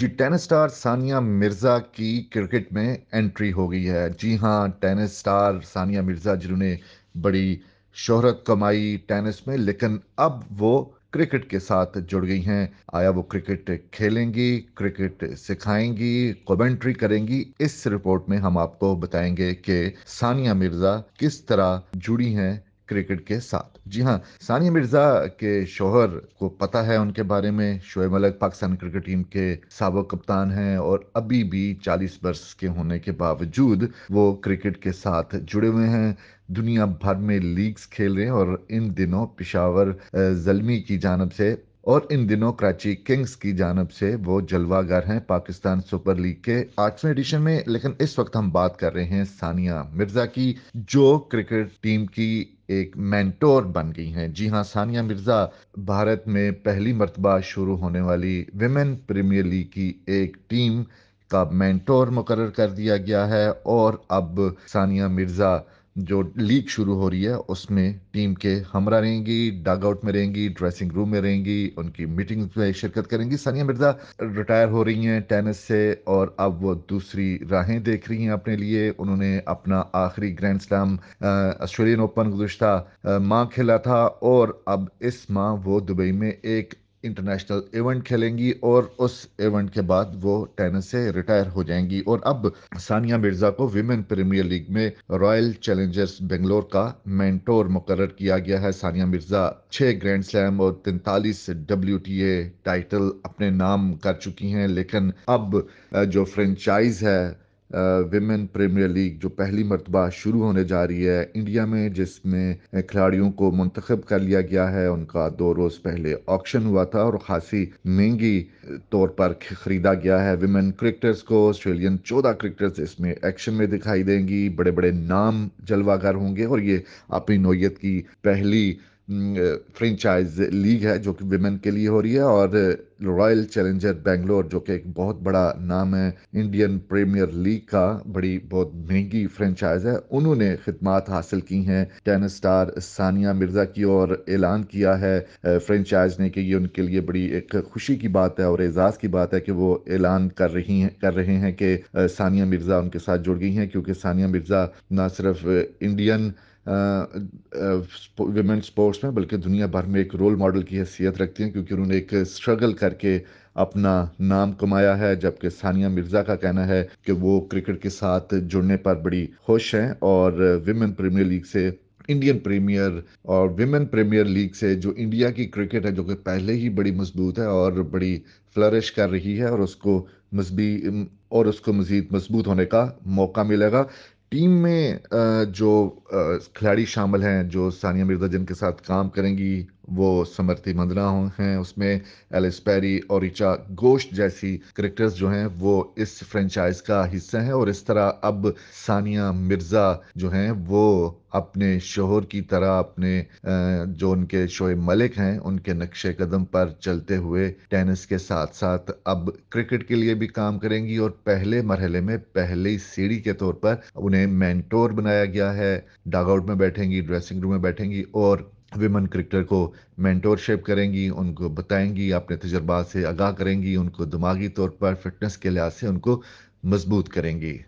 जी tennis star Sania Mirza की cricket में entry हो गई है जी हाँ टेनिस स्टार सानिया मिर्ज़ा जिन्होंने बड़ी शोहरत कमाई टेनिस में लेकिन अब वो क्रिकेट के साथ जुड़ गई हैं आया वो क्रिकेट खेलेंगी क्रिकेट सिखाएंगी कमेंट्री करेंगी इस रिपोर्ट में हम आपको बताएंगे कि सानिया मिर्ज़ा किस तरह जुड़ी हैं क्रिकेट के साथ जी हाँ सानिया मिर्जा के शोहर को पता है उनके बारे में शोएब मलक पाकिस्तान क्रिकेट टीम के सबक कप्तान हैं और अभी भी 40 वर्ष के होने के बावजूद वो क्रिकेट के साथ जुड़े हुए हैं दुनिया भर में लीग्स खेल रहे हैं और इन दिनों पिशावर जलमी की जानब से और इन दिनों कराची किंग्स की जानब से वो जलवागर हैं पाकिस्तान सुपर लीग के आठवें एडिशन में लेकिन इस वक्त हम बात कर रहे हैं सानिया मिर्जा की जो क्रिकेट टीम की एक मेंटोर बन गई हैं जी हाँ सानिया मिर्ज़ा भारत में पहली मरतबा शुरू होने वाली विमेन प्रीमियर लीग की एक टीम का मेंटोर मुकर कर दिया गया है और अब सानिया मिर्ज़ा जो लीग शुरू हो रही है उसमें टीम के हमरा रहेंगी आउट में रहेंगी ड्रेसिंग रूम में रहेंगी उनकी मीटिंग में शिरकत करेंगी सानिया मिर्जा रिटायर हो रही हैं टेनिस से और अब वो दूसरी राहें देख रही हैं अपने लिए उन्होंने अपना आखिरी ग्रैंड स्लैम ऑस्ट्रेलियन ओपन गुजशत माह खेला था और अब इस माह वो दुबई में एक इंटरनेशनल इवेंट खेलेंगी और उस इवेंट के बाद वो टेनिस से रिटायर हो जाएंगी और अब सानिया मिर्जा को विमेन प्रीमियर लीग में रॉयल चैलेंजर्स बेंगलोर का मेंटोर मुकर किया गया है सानिया मिर्जा छह ग्रैंड स्लैम और तैतालीस डब्ल्यू टाइटल अपने नाम कर चुकी हैं लेकिन अब जो फ्रेंचाइज है विमेन प्रीमियर लीग जो पहली मरतबा शुरू होने जा रही है इंडिया में जिसमें खिलाड़ियों को मंतखब कर लिया गया है उनका दो रोज़ पहले ऑक्शन हुआ था और खासी महंगी तौर पर ख़रीदा गया है विमेन क्रिकेटर्स को ऑस्ट्रेलियन चौदह क्रिकेटर्स इसमें एक्शन में दिखाई देंगी बड़े बड़े नाम जलवागर होंगे और ये अपनी नोयत की पहली फ्रेंचाइज लीग है जो कि विमेन के लिए हो रही है और रॉयल चैलेंजर बेंगलोर जो कि एक बहुत बड़ा नाम है इंडियन प्रीमियर लीग का बड़ी बहुत महंगी फ्रेंचाइज है उन्होंने खदमात हासिल की हैं टेनिस स्टार सानिया मिर्ज़ा की और ऐलान किया है फ्रेंचाइज ने कि ये उनके लिए बड़ी एक खुशी की बात है और एजाज़ की बात है कि वो ऐलान कर रही हैं कर रहे हैं कि सानिया मिर्ज़ा उनके साथ जुड़ गई हैं क्योंकि सानिया मिर्ज़ा ना सिर्फ इंडियन वेमेन स्पोर्ट्स में बल्कि दुनिया भर में एक रोल मॉडल की हैसियत रखती हैं क्योंकि उन्होंने एक स्ट्रगल करके अपना नाम कमाया है जबकि सानिया मिर्ज़ा का कहना है कि वो क्रिकेट के साथ जुड़ने पर बड़ी खुश हैं और विमेन प्रीमियर लीग से इंडियन प्रीमियर और विमेन प्रीमियर लीग से जो इंडिया की क्रिकेट है जो कि पहले ही बड़ी मजबूत है और बड़ी फ्लरिश कर रही है और उसको मजबी और उसको मज़ीद मजबूत होने का मौका मिलेगा टीम में जो खिलाड़ी शामिल हैं जो सानिया मिर्जा जिनके साथ काम करेंगी वो समर्थि मंदना हैं उसमें एलिस पेरी और रिचा गोश्त जैसी करेक्टर्स जो हैं वो इस फ्रेंचाइज का हिस्सा हैं और इस तरह अब सानिया मिर्ज़ा जो हैं वो अपने शोहर की तरह अपने जो उनके शोए मलिक हैं उनके नक्शे कदम पर चलते हुए टेनिस के साथ साथ अब क्रिकेट के लिए भी काम करेंगी और पहले मरहले में पहली सीढ़ी के तौर पर उन्हें मैंटोर बनाया गया है डागआउट में बैठेंगी ड्रेसिंग रूम में बैठेंगी और विमेन क्रिकेटर को मैंटोरशिप करेंगी उनको बताएंगी अपने तजर्बा से आगाह करेंगी उनको दिमागी तौर पर फिटनेस के लिहाज से उनको मजबूत करेंगी